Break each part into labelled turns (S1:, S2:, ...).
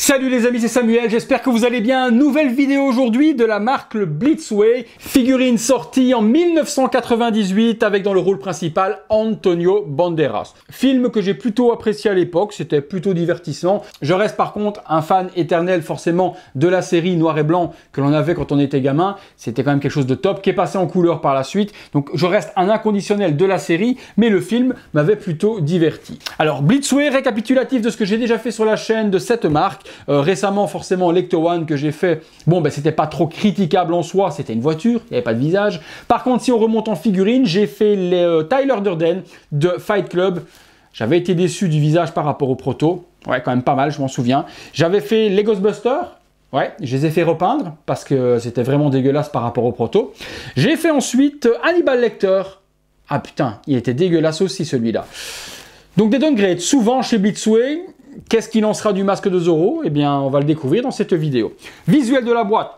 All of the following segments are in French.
S1: Salut les amis, c'est Samuel, j'espère que vous allez bien. Nouvelle vidéo aujourd'hui de la marque le Blitzway, figurine sortie en 1998 avec dans le rôle principal Antonio Banderas. Film que j'ai plutôt apprécié à l'époque, c'était plutôt divertissant. Je reste par contre un fan éternel forcément de la série noir et blanc que l'on avait quand on était gamin. C'était quand même quelque chose de top qui est passé en couleur par la suite. Donc je reste un inconditionnel de la série, mais le film m'avait plutôt diverti. Alors Blitzway, récapitulatif de ce que j'ai déjà fait sur la chaîne de cette marque. Euh, récemment, forcément, l'Ecto-One que j'ai fait, bon, ben c'était pas trop critiquable en soi, c'était une voiture, il n'y avait pas de visage. Par contre, si on remonte en figurine, j'ai fait les, euh, Tyler Durden de Fight Club. J'avais été déçu du visage par rapport au proto. Ouais, quand même pas mal, je m'en souviens. J'avais fait les Ghostbusters. Ouais, je les ai fait repeindre parce que c'était vraiment dégueulasse par rapport au proto. J'ai fait ensuite euh, Hannibal Lecter. Ah putain, il était dégueulasse aussi celui-là. Donc des downgrades, souvent chez Blitzway, Qu'est-ce qu'il en sera du masque de Zoro Eh bien, on va le découvrir dans cette vidéo. Visuel de la boîte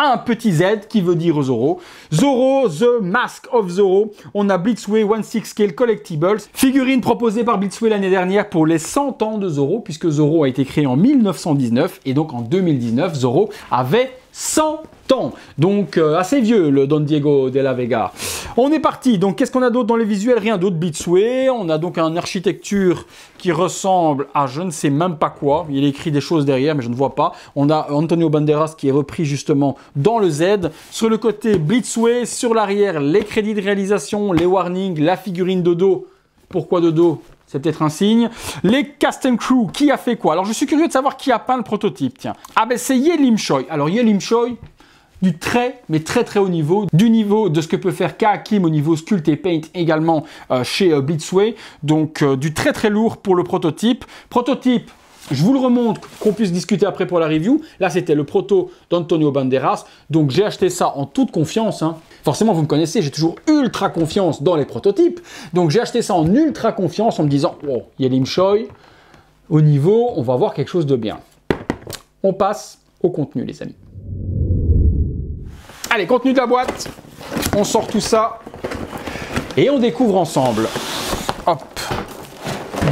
S1: un petit Z qui veut dire Zoro. Zoro, The Mask of Zoro. On a Blitzway Six Scale Collectibles, figurine proposée par Blitzway l'année dernière pour les 100 ans de Zoro, puisque Zoro a été créé en 1919 et donc en 2019, Zoro avait 100 ans. Donc euh, assez vieux le Don Diego de la Vega. On est parti. Donc qu'est-ce qu'on a d'autre dans les visuels Rien d'autre. Blitzway, On a donc une architecture qui ressemble à je ne sais même pas quoi. Il écrit des choses derrière mais je ne vois pas. On a Antonio Banderas qui est repris justement dans le Z. Sur le côté Blitzway, sur l'arrière les crédits de réalisation, les warnings, la figurine de dos. Pourquoi de dos c'est peut-être un signe. Les custom crew, qui a fait quoi Alors, je suis curieux de savoir qui a peint le prototype, tiens. Ah ben, c'est Yelim Choi. Alors, Yelim Choi, du très, mais très très haut niveau, du niveau de ce que peut faire Kim au niveau Sculpt et Paint également euh, chez Bitsway. Euh, Blitzway. Donc euh, du très très lourd pour le prototype. Prototype, je vous le remonte, qu'on puisse discuter après pour la review. Là, c'était le proto d'Antonio Banderas. Donc j'ai acheté ça en toute confiance. Hein. Forcément, vous me connaissez, j'ai toujours ultra confiance dans les prototypes. Donc j'ai acheté ça en ultra confiance en me disant, oh, il y a au niveau, on va voir quelque chose de bien. On passe au contenu, les amis. Allez, contenu de la boîte. On sort tout ça et on découvre ensemble. Hop.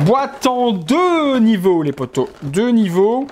S1: Boîte en deux niveaux, les poteaux. Deux niveaux.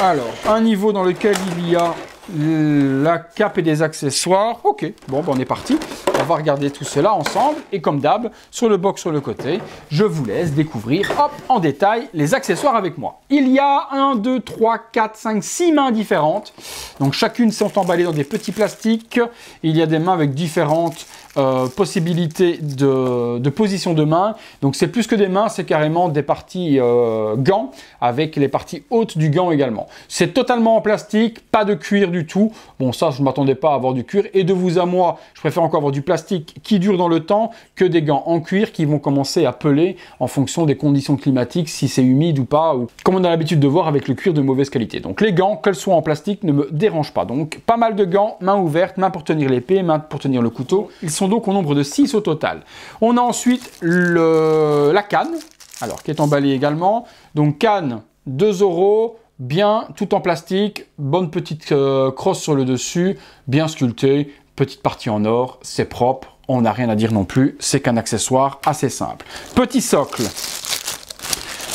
S1: Alors, un niveau dans lequel il y a la cape et des accessoires. Ok, bon, ben, on est parti. On va regarder tout cela ensemble. Et comme d'hab, sur le box sur le côté, je vous laisse découvrir hop, en détail les accessoires avec moi. Il y a 1, 2, 3, 4, 5, 6 mains différentes. Donc chacune sont emballées dans des petits plastiques. Il y a des mains avec différentes euh, possibilité de, position de main. Donc c'est plus que des mains, c'est carrément des parties euh, gants avec les parties hautes du gant également. C'est totalement en plastique, pas de cuir du tout. Bon ça, je m'attendais pas à avoir du cuir. Et de vous à moi, je préfère encore avoir du plastique qui dure dans le temps que des gants en cuir qui vont commencer à peler en fonction des conditions climatiques, si c'est humide ou pas, ou comme on a l'habitude de voir avec le cuir de mauvaise qualité. Donc les gants, qu'elles soient en plastique, ne me dérangent pas. Donc pas mal de gants, main ouverte, main pour tenir l'épée, main pour tenir le couteau. Ils sont donc au nombre de 6 au total. On a ensuite le, la canne, alors qui est emballée également. Donc canne, 2 euros, bien, tout en plastique, bonne petite euh, crosse sur le dessus, bien sculptée, petite partie en or, c'est propre, on n'a rien à dire non plus, c'est qu'un accessoire assez simple. Petit socle,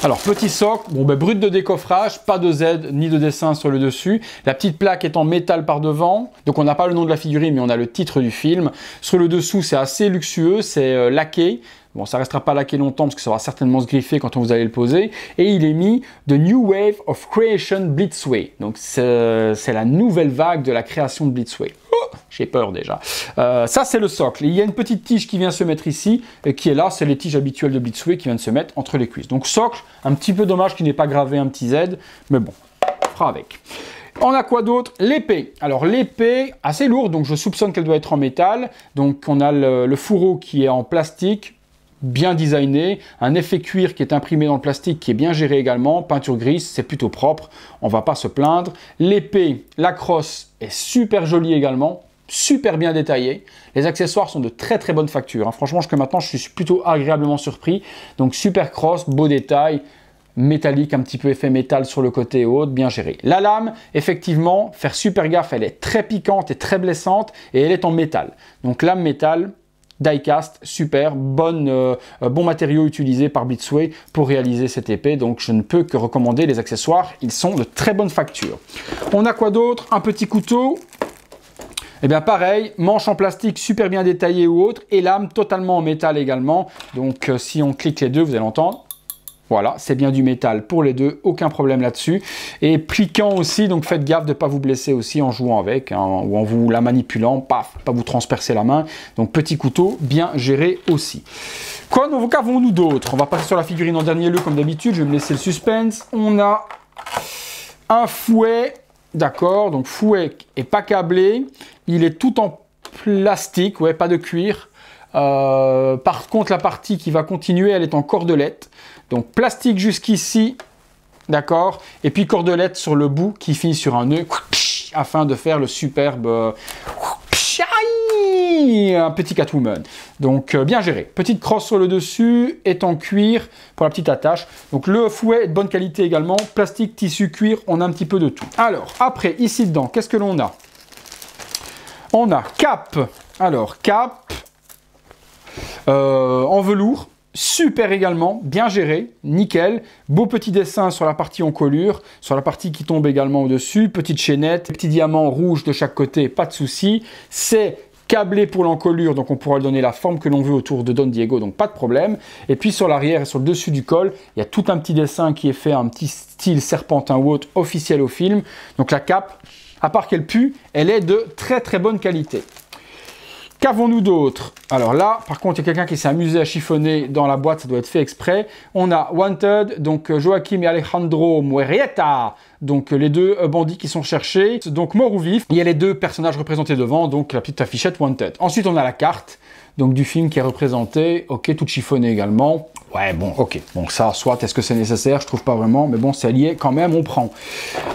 S1: alors, petit soc, bon, ben, brut de décoffrage, pas de Z ni de dessin sur le dessus. La petite plaque est en métal par devant, donc on n'a pas le nom de la figurine, mais on a le titre du film. Sur le dessous, c'est assez luxueux, c'est euh, laqué. Bon, ça restera pas laqué longtemps parce que ça va certainement se griffer quand vous allez le poser. Et il est mis The New Wave of Creation Blitzway. Donc c'est la nouvelle vague de la création de Blitzway. Oh, j'ai peur déjà. Euh, ça c'est le socle. il y a une petite tige qui vient se mettre ici, et euh, qui est là. C'est les tiges habituelles de Blitzway qui viennent se mettre entre les cuisses. Donc socle, un petit peu dommage qu'il n'ait pas gravé un petit Z, mais bon, on fera avec. On a quoi d'autre L'épée. Alors l'épée, assez lourde, donc je soupçonne qu'elle doit être en métal. Donc on a le, le fourreau qui est en plastique, bien designé, un effet cuir qui est imprimé dans le plastique qui est bien géré également, peinture grise, c'est plutôt propre, on va pas se plaindre. L'épée, la crosse est super jolie également, super bien détaillée. Les accessoires sont de très très bonne facture. Hein. Franchement, jusqu'à maintenant, je suis plutôt agréablement surpris. Donc super crosse, beau détail, métallique, un petit peu effet métal sur le côté haut, bien géré. La lame, effectivement, faire super gaffe, elle est très piquante et très blessante et elle est en métal. Donc lame métal, diecast, super, bonne, euh, euh, bon matériau utilisé par Bitsway pour réaliser cette épée, donc je ne peux que recommander les accessoires, ils sont de très bonne facture. On a quoi d'autre Un petit couteau, et eh bien pareil, manche en plastique super bien détaillée ou autre, et lame totalement en métal également. Donc euh, si on clique les deux, vous allez entendre. Voilà, c'est bien du métal pour les deux, aucun problème là-dessus. Et pliquant aussi, donc faites gaffe de ne pas vous blesser aussi en jouant avec, hein, ou en vous la manipulant, paf, pas vous transpercer la main. Donc petit couteau, bien géré aussi. Quoi avons nous d'autres On va passer sur la figurine en dernier lieu comme d'habitude, je vais me laisser le suspense. On a un fouet, d'accord, donc fouet et pas câblé, il est tout en plastique, ouais, pas de cuir. Euh, par contre, la partie qui va continuer, elle est en cordelette. Donc plastique jusqu'ici, d'accord Et puis cordelette sur le bout qui finit sur un nœud afin de faire le superbe un petit Catwoman. Donc euh, bien géré. Petite crosse sur le dessus, est en cuir pour la petite attache. Donc le fouet est de bonne qualité également. Plastique, tissu, cuir, on a un petit peu de tout. Alors après, ici dedans, qu'est-ce que l'on a On a cap. Alors cap, euh, en velours, super également, bien géré, nickel. Beau petit dessin sur la partie en colure, sur la partie qui tombe également au-dessus. Petite chaînette, petit diamant rouge de chaque côté, pas de souci. C'est câblé pour l'encolure, donc on pourra lui donner la forme que l'on veut autour de Don Diego, donc pas de problème. Et puis sur l'arrière et sur le dessus du col, il y a tout un petit dessin qui est fait, un petit style serpentin ou autre officiel au film. Donc la cape, à part qu'elle pue, elle est de très très bonne qualité. Qu'avons-nous d'autre Alors là, par contre, il y a quelqu'un qui s'est amusé à chiffonner dans la boîte, ça doit être fait exprès. On a Wanted, donc euh, Joachim et Alejandro Muerrieta, donc euh, les deux euh, bandits qui sont cherchés. Donc mort ou vif, il y a les deux personnages représentés devant, donc la petite affichette Wanted. Ensuite, on a la carte, donc du film qui est représenté, ok, tout chiffonné également. Ouais, bon, ok. Donc ça, soit, est-ce que c'est nécessaire Je trouve pas vraiment, mais bon, c'est lié quand même, on prend.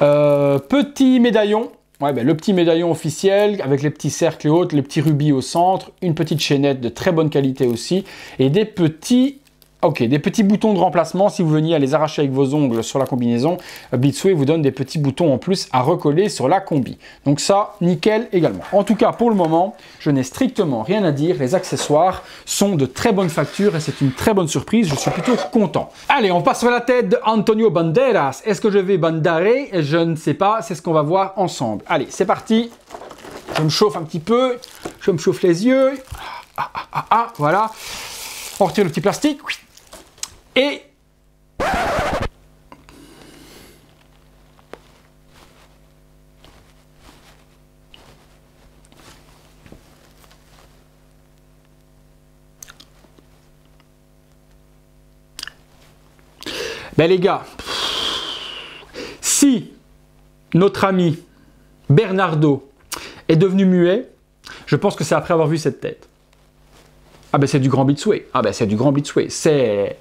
S1: Euh, petit médaillon, Ouais, ben, le petit médaillon officiel avec les petits cercles et autres, les petits rubis au centre, une petite chaînette de très bonne qualité aussi, et des petits Ok, des petits boutons de remplacement, si vous veniez à les arracher avec vos ongles sur la combinaison, euh, Bitsway vous donne des petits boutons en plus à recoller sur la combi. Donc ça, nickel également. En tout cas, pour le moment, je n'ai strictement rien à dire. Les accessoires sont de très bonne facture et c'est une très bonne surprise. Je suis plutôt content. Allez, on passe sur la tête d'Antonio Banderas. Est-ce que je vais bandarer Je ne sais pas, c'est ce qu'on va voir ensemble. Allez, c'est parti. Je me chauffe un petit peu, je me chauffe les yeux. Ah, ah, ah, ah, ah voilà. On retire le petit plastique. Et... Ben les gars, si notre ami Bernardo est devenu muet, je pense que c'est après avoir vu cette tête. Ah ben c'est du grand Bitsway. Ah ben c'est du grand Bitsway. C'est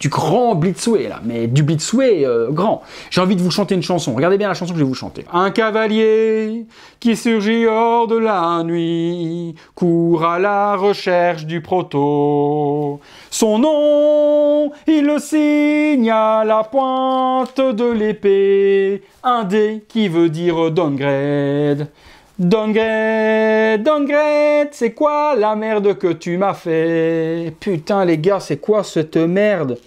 S1: du grand blitzway là, mais du blitzway euh, grand. J'ai envie de vous chanter une chanson. Regardez bien la chanson que je vais vous chanter. Un cavalier qui surgit hors de la nuit court à la recherche du proto. Son nom, il le signe à la pointe de l'épée. Un dé qui veut dire downgrade. Dangret, Dangret, c'est quoi la merde que tu m'as fait Putain les gars, c'est quoi cette merde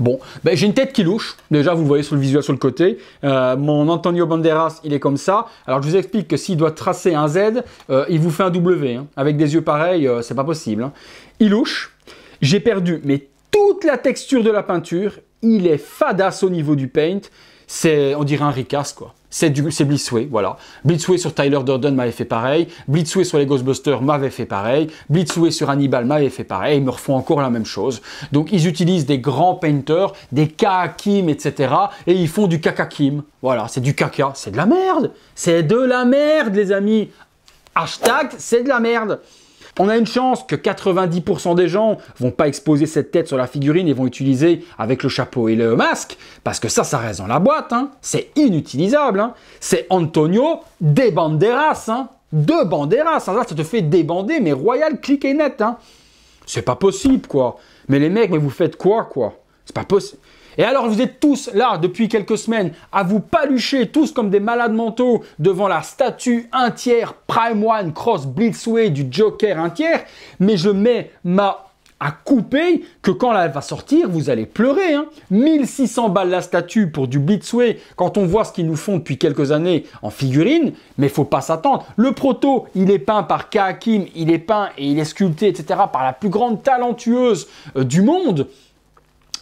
S1: Bon, ben, j'ai une tête qui louche, déjà vous voyez sur le visuel sur le côté. Euh, mon Antonio Banderas, il est comme ça. Alors je vous explique que s'il doit tracer un Z, euh, il vous fait un W. Hein. Avec des yeux pareils, euh, c'est pas possible. Hein. Il louche, j'ai perdu mais toute la texture de la peinture, il est fadasse au niveau du paint, c'est on dirait un ricasse quoi c'est Blitzway, voilà. Blitzway sur Tyler Durden m'avait fait pareil, Blitzway sur les Ghostbusters m'avait fait pareil, Blitzway sur Hannibal m'avait fait pareil, ils me refont encore la même chose. Donc ils utilisent des grands painters, des Kakim etc. Et ils font du kakakim. Voilà, c'est du caca, c'est de la merde, c'est de la merde les amis. Hashtag, c'est de la merde. On a une chance que 90% des gens vont pas exposer cette tête sur la figurine et vont utiliser avec le chapeau et le masque, parce que ça, ça reste dans la boîte. Hein. C'est inutilisable. Hein. C'est Antonio de Banderas. Hein. De Banderas. Là, ah, ça te fait débander, mais royal, clique et net. Hein. C'est pas possible, quoi. Mais les mecs, mais vous faites quoi, quoi C'est pas possible. Et alors vous êtes tous là depuis quelques semaines à vous palucher tous comme des malades mentaux devant la statue 1 tiers Prime One Cross Blitzway du Joker 1 tiers, mais je mets ma à couper que quand elle va sortir, vous allez pleurer. 1600 hein. balles la statue pour du Blitzway, quand on voit ce qu'ils nous font depuis quelques années en figurine, mais faut pas s'attendre. Le proto, il est peint par Kaakim, il est peint et il est sculpté, etc., par la plus grande talentueuse euh, du monde.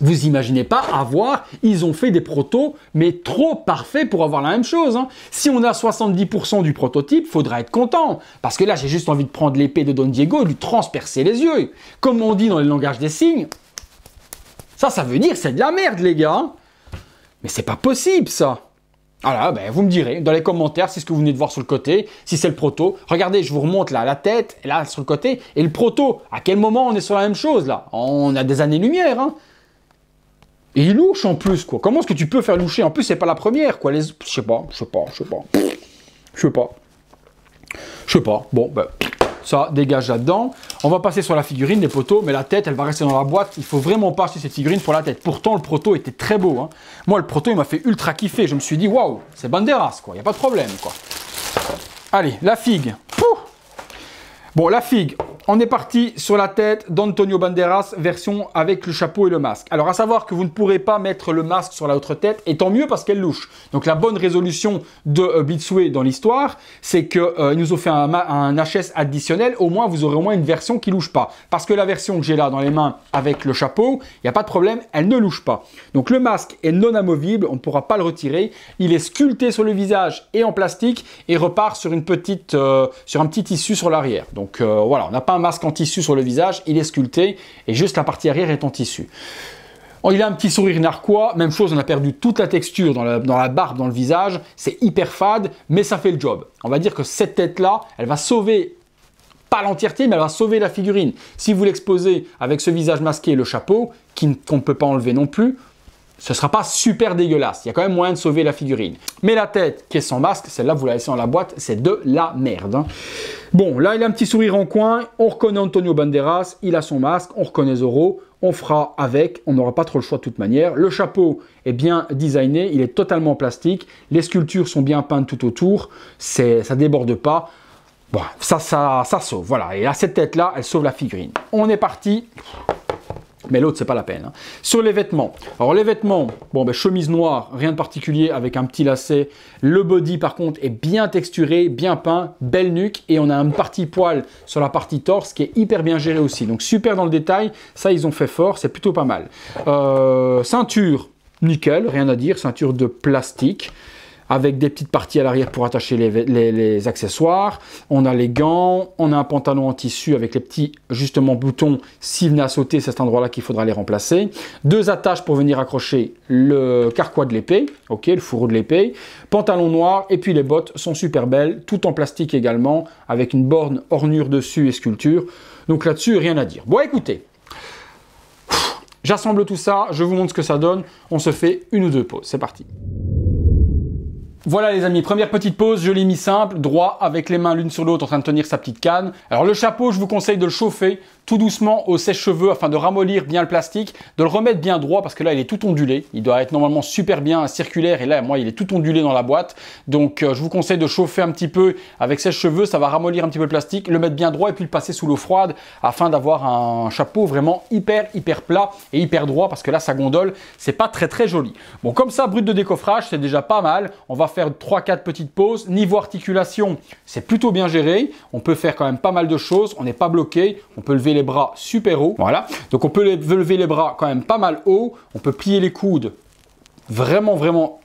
S1: Vous imaginez pas avoir, ils ont fait des protos, mais trop parfaits pour avoir la même chose. Hein. Si on a 70% du prototype, faudra être content. Parce que là, j'ai juste envie de prendre l'épée de Don Diego et lui transpercer les yeux. Comme on dit dans le langage des signes, ça, ça veut dire c'est de la merde, les gars. Hein. Mais c'est pas possible, ça. Alors, ah ben, vous me direz dans les commentaires si ce que vous venez de voir sur le côté, si c'est le proto. Regardez, je vous remonte là la tête, là sur le côté, et le proto. À quel moment on est sur la même chose là On a des années-lumière. Hein et il louche en plus, quoi. Comment est-ce que tu peux faire loucher En plus, c'est pas la première, quoi. Les... Je sais pas, je sais pas, je sais pas. Je sais pas. Je sais pas. Bon, ben, ça dégage là-dedans. On va passer sur la figurine, des poteaux, mais la tête, elle va rester dans la boîte. Il faut vraiment pas acheter cette figurine pour la tête. Pourtant, le proto était très beau. Hein. Moi, le proto, il m'a fait ultra kiffer. Je me suis dit, waouh, c'est Banderas, quoi. Il a pas de problème, quoi. Allez, la figue. bon, la figue, on est parti sur la tête d'Antonio Banderas, version avec le chapeau et le masque. Alors à savoir que vous ne pourrez pas mettre le masque sur la autre tête, et tant mieux parce qu'elle louche. Donc la bonne résolution de euh, dans l'histoire, c'est qu'ils euh, nous ont fait un, HS additionnel, au moins vous aurez au moins une version qui louche pas. Parce que la version que j'ai là dans les mains avec le chapeau, il n'y a pas de problème, elle ne louche pas. Donc le masque est non amovible, on ne pourra pas le retirer. Il est sculpté sur le visage et en plastique, et repart sur, une petite, euh, sur un petit tissu sur l'arrière. Donc euh, voilà, on n'a pas masque en tissu sur le visage, il est sculpté et juste la partie arrière est en tissu. Oh, il a un petit sourire narquois, même chose, on a perdu toute la texture dans la, dans la barbe, dans le visage, c'est hyper fade, mais ça fait le job. On va dire que cette tête-là, elle va sauver pas l'entièreté, mais elle va sauver la figurine. Si vous l'exposez avec ce visage masqué et le chapeau, qu'on ne peut pas enlever non plus, ce ne sera pas super dégueulasse. Il y a quand même moyen de sauver la figurine. Mais la tête qui est sans masque, celle-là, vous la laissez dans la boîte, c'est de la merde. Hein. Bon, là, il a un petit sourire en coin. On reconnaît Antonio Banderas, il a son masque, on reconnaît Zoro. On fera avec, on n'aura pas trop le choix de toute manière. Le chapeau est bien designé, il est totalement plastique. Les sculptures sont bien peintes tout autour, ça déborde pas. Bon, ça, ça, ça sauve, voilà. Et à cette tête-là, elle sauve la figurine. On est parti mais l'autre, c'est pas la peine. Hein. Sur les vêtements. Alors les vêtements, bon ben chemise noire, rien de particulier avec un petit lacet. Le body par contre est bien texturé, bien peint, belle nuque et on a une partie poil sur la partie torse qui est hyper bien gérée aussi. Donc super dans le détail, ça ils ont fait fort, c'est plutôt pas mal. Euh, ceinture, nickel, rien à dire, ceinture de plastique avec des petites parties à l'arrière pour attacher les, accessoires. On a les gants, on a un pantalon en tissu avec les petits justement boutons. S'il venait à sauter, c'est cet endroit-là qu'il faudra les remplacer. Deux attaches pour venir accrocher le carquois de l'épée, ok, le fourreau de l'épée. Pantalon noir et puis les bottes sont super belles, tout en plastique également, avec une borne ornure dessus et sculpture. Donc là-dessus, rien à dire. Bon, écoutez, J'assemble tout ça, je vous montre ce que ça donne, on se fait une ou deux pauses, c'est parti. Voilà les amis, première petite pause, je l'ai mis simple, droit, avec les mains l'une sur l'autre en train de tenir sa petite canne. Alors le chapeau, je vous conseille de le chauffer tout doucement au sèche-cheveux afin de ramollir bien le plastique, de le remettre bien droit parce que là il est tout ondulé, il doit être normalement super bien circulaire et là moi il est tout ondulé dans la boîte. Donc euh, je vous conseille de chauffer un petit peu avec sèche-cheveux, ça va ramollir un petit peu le plastique, le mettre bien droit et puis le passer sous l'eau froide afin d'avoir un chapeau vraiment hyper hyper plat et hyper droit parce que là ça gondole, c'est pas très très joli. Bon comme ça brut de décoffrage, c'est déjà pas mal. On va faire 3-4 petites pauses. Niveau articulation, c'est plutôt bien géré. On peut faire quand même pas mal de choses. On n'est pas bloqué. On peut lever les bras super haut. Voilà. Donc on peut lever les bras quand même pas mal haut. On peut plier les coudes vraiment, vraiment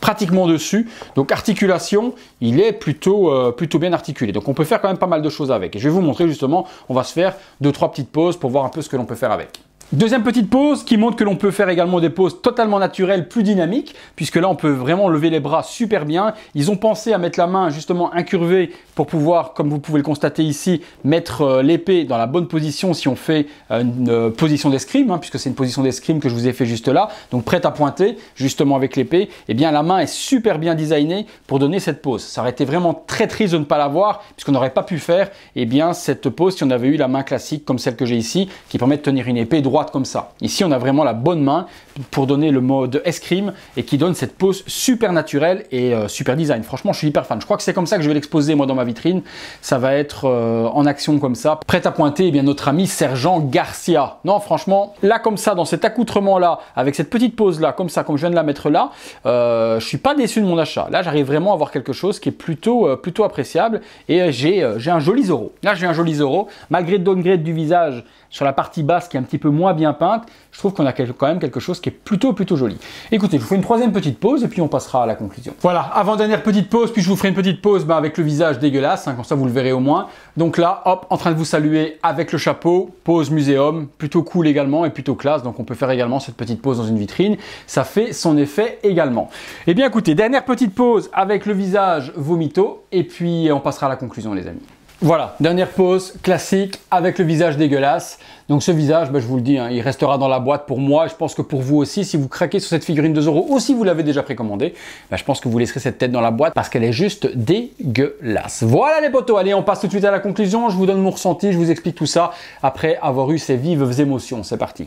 S1: pratiquement dessus. Donc articulation, il est plutôt, euh, plutôt bien articulé. Donc on peut faire quand même pas mal de choses avec. Et je vais vous montrer justement, on va se faire deux trois petites pauses pour voir un peu ce que l'on peut faire avec. Deuxième petite pause qui montre que l'on peut faire également des poses totalement naturelles, plus dynamiques, puisque là on peut vraiment lever les bras super bien. Ils ont pensé à mettre la main justement incurvée pour pouvoir, comme vous pouvez le constater ici, mettre euh, l'épée dans la bonne position si on fait euh, une euh, position d'escrime, hein, puisque c'est une position d'escrime que je vous ai fait juste là, donc prête à pointer justement avec l'épée. Eh bien la main est super bien designée pour donner cette pose. Ça aurait été vraiment très triste de ne pas l'avoir, puisqu'on n'aurait pas pu faire eh bien cette pose si on avait eu la main classique comme celle que j'ai ici, qui permet de tenir une épée droite comme ça. Ici, on a vraiment la bonne main pour donner le mode escrime et qui donne cette pose super naturelle et euh, super design. Franchement, je suis hyper fan. Je crois que c'est comme ça que je vais l'exposer moi dans ma vitrine. Ça va être euh, en action comme ça, prête à pointer eh bien notre ami Sergent Garcia. Non, franchement, là comme ça, dans cet accoutrement là, avec cette petite pose là, comme ça, comme je viens de la mettre là, euh, je suis pas déçu de mon achat. Là, j'arrive vraiment à avoir quelque chose qui est plutôt, plutôt appréciable et j'ai un joli Zoro. Là, j'ai un joli Zoro. Malgré le downgrade du visage, sur la partie basse qui est un petit peu moins bien peinte, je trouve qu'on a quand même quelque chose qui est plutôt plutôt joli. Écoutez, je vous fais une troisième petite pause et puis on passera à la conclusion. Voilà, avant-dernière petite pause, puis je vous ferai une petite pause bah, avec le visage dégueulasse, hein, comme ça vous le verrez au moins. Donc là, hop, en train de vous saluer avec le chapeau, pause muséum, plutôt cool également et plutôt classe, donc on peut faire également cette petite pause dans une vitrine, ça fait son effet également. Eh bien écoutez, dernière petite pause avec le visage vomito, et puis on passera à la conclusion les amis. Voilà, dernière pause classique avec le visage dégueulasse. Donc ce visage, ben, je vous le dis, hein, il restera dans la boîte pour moi. Je pense que pour vous aussi, si vous craquez sur cette figurine de Zoro ou si vous l'avez déjà précommandée, ben je pense que vous laisserez cette tête dans la boîte parce qu'elle est juste dégueulasse. Voilà les potos, allez, on passe tout de suite à la conclusion. Je vous donne mon ressenti, je vous explique tout ça après avoir eu ces vives émotions. C'est parti.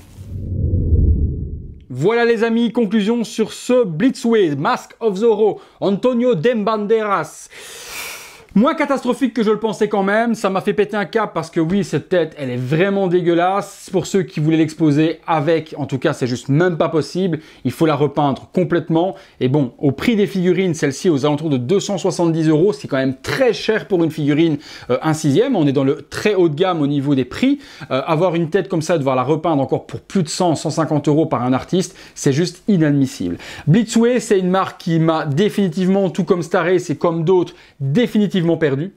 S1: Voilà les amis, conclusion sur ce Blitzway, Mask of Zoro, Antonio Dembanderas. Moins catastrophique que je le pensais quand même, ça m'a fait péter un cap parce que oui, cette tête, elle est vraiment dégueulasse. Pour ceux qui voulaient l'exposer avec, en tout cas, c'est juste même pas possible. Il faut la repeindre complètement. Et bon, au prix des figurines, celle-ci aux alentours de 270 euros, c'est quand même très cher pour une figurine euh, un sixième. On est dans le très haut de gamme au niveau des prix. Euh, avoir une tête comme ça, devoir la repeindre encore pour plus de 100, 150 euros par un artiste, c'est juste inadmissible. Blitzway, c'est une marque qui m'a définitivement, tout comme Staré, c'est comme d'autres, définitivement perdu.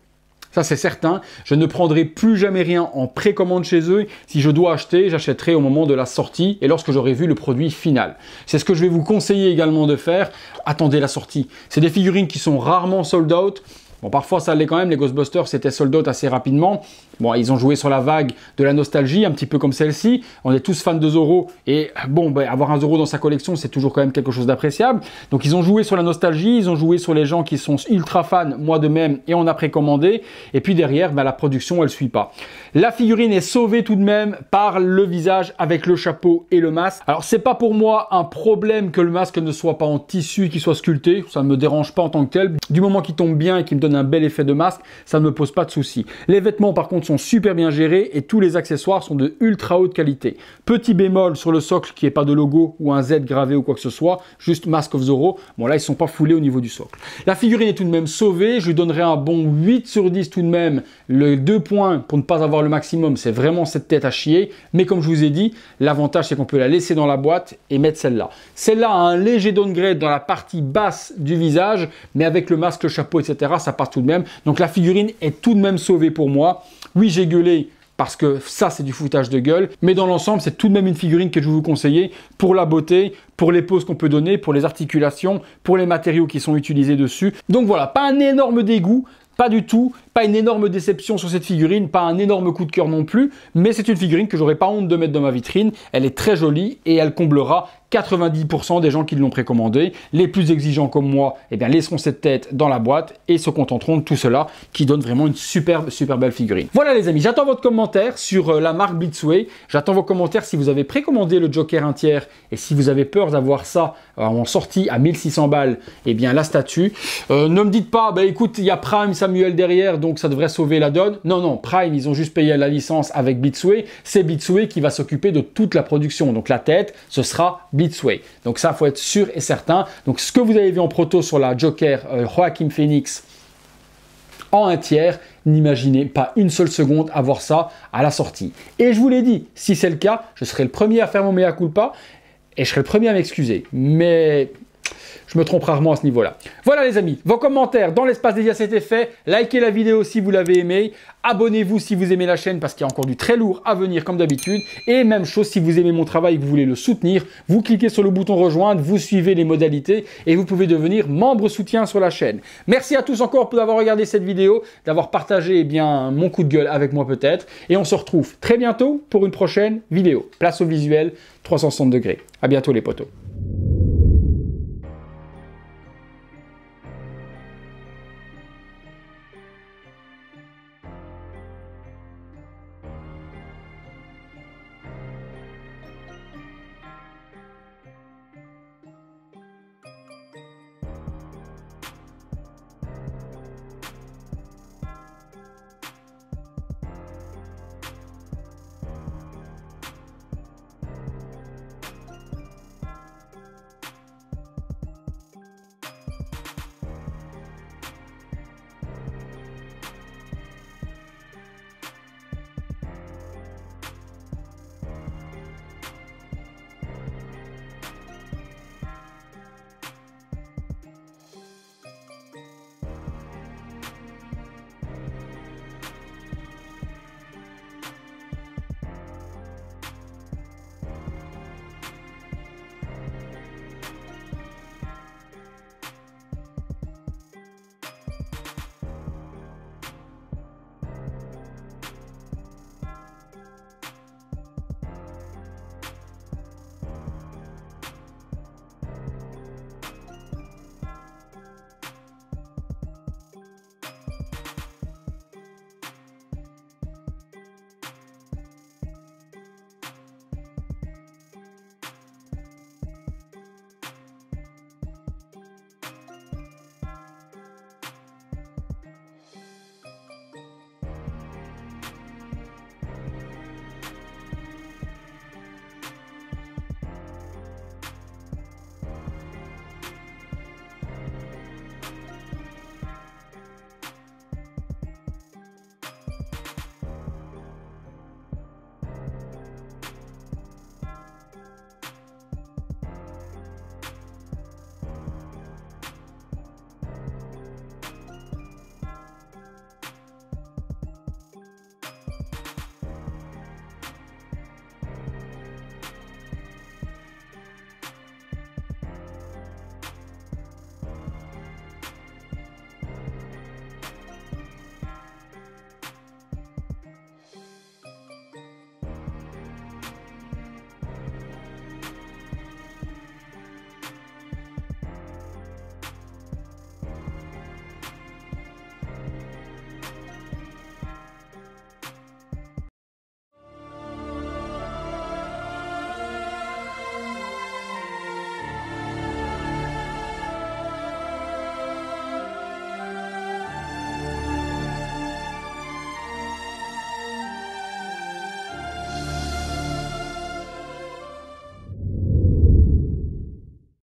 S1: Ça, c'est certain. Je ne prendrai plus jamais rien en précommande chez eux. Si je dois acheter, j'achèterai au moment de la sortie et lorsque j'aurai vu le produit final. C'est ce que je vais vous conseiller également de faire. Attendez la sortie. C'est des figurines qui sont rarement sold out. Bon, parfois ça allait quand même, les Ghostbusters c'était sold out assez rapidement. Bon, ils ont joué sur la vague de la nostalgie, un petit peu comme celle-ci. On est tous fans de Zoro, et bon, bah, avoir un Zoro dans sa collection, c'est toujours quand même quelque chose d'appréciable. Donc ils ont joué sur la nostalgie, ils ont joué sur les gens qui sont ultra fans, moi de même, et on a précommandé. Et puis derrière, ben, la production, elle suit pas. La figurine est sauvée tout de même par le visage avec le chapeau et le masque. Alors c'est pas pour moi un problème que le masque ne soit pas en tissu, qu'il soit sculpté, ça ne me dérange pas en tant que tel. Du moment qu'il tombe bien et qu'il me donne un bel effet de masque, ça ne me pose pas de souci. Les vêtements par contre sont super bien gérés et tous les accessoires sont de ultra haute qualité. Petit bémol sur le socle qui n'est pas de logo ou un Z gravé ou quoi que ce soit, juste Mask of Zoro. Bon là ils sont pas foulés au niveau du socle. La figurine est tout de même sauvée, je lui donnerai un bon 8 sur 10 tout de même. Le deux points pour ne pas avoir le maximum, c'est vraiment cette tête à chier, mais comme je vous ai dit, l'avantage c'est qu'on peut la laisser dans la boîte et mettre celle-là. Celle-là a un léger downgrade dans la partie basse du visage, mais avec le masque, le chapeau, etc., ça tout de même. Donc la figurine est tout de même sauvée pour moi. Oui, j'ai gueulé parce que ça, c'est du foutage de gueule. Mais dans l'ensemble, c'est tout de même une figurine que je vous conseille pour la beauté, pour les poses qu'on peut donner, pour les articulations, pour les matériaux qui sont utilisés dessus. Donc voilà, pas un énorme dégoût, pas du tout, une énorme déception sur cette figurine, pas un énorme coup de cœur non plus, mais c'est une figurine que j'aurais pas honte de mettre dans ma vitrine. Elle est très jolie et elle comblera 90% des gens qui l'ont précommandé. Les plus exigeants comme moi, eh bien, laisseront cette tête dans la boîte et se contenteront de tout cela qui donne vraiment une superbe, super belle figurine. Voilà les amis, j'attends votre commentaire sur euh, la marque Bitsway. J'attends vos commentaires si vous avez précommandé le Joker un tiers et si vous avez peur d'avoir ça euh, en sortie à 1600 balles, eh bien, la statue. Euh, ne me dites pas, bah écoute, il y a Prime Samuel derrière, donc donc ça devrait sauver la donne. Non, non, Prime, ils ont juste payé la licence avec Bitsway. C'est Bitsway qui va s'occuper de toute la production. Donc la tête, ce sera Bitsway. Donc ça, faut être sûr et certain. Donc ce que vous avez vu en proto sur la Joker euh, Joaquin Phoenix en un tiers, n'imaginez pas une seule seconde avoir ça à la sortie. Et je vous l'ai dit, si c'est le cas, je serai le premier à faire mon mea culpa et je serai le premier à m'excuser. Mais je me trompe rarement à ce niveau-là. Voilà les amis, vos commentaires dans l'espace dédié à cet effet. Likez la vidéo si vous l'avez aimé. Abonnez-vous si vous aimez la chaîne parce qu'il y a encore du très lourd à venir comme d'habitude. Et même chose si vous aimez mon travail et que vous voulez le soutenir, vous cliquez sur le bouton rejoindre, vous suivez les modalités et vous pouvez devenir membre soutien sur la chaîne. Merci à tous encore pour avoir regardé cette vidéo, d'avoir partagé eh mon coup de gueule avec moi peut-être. Et on se retrouve très bientôt pour une prochaine vidéo. Place au visuel 360 degrés. À bientôt les potos.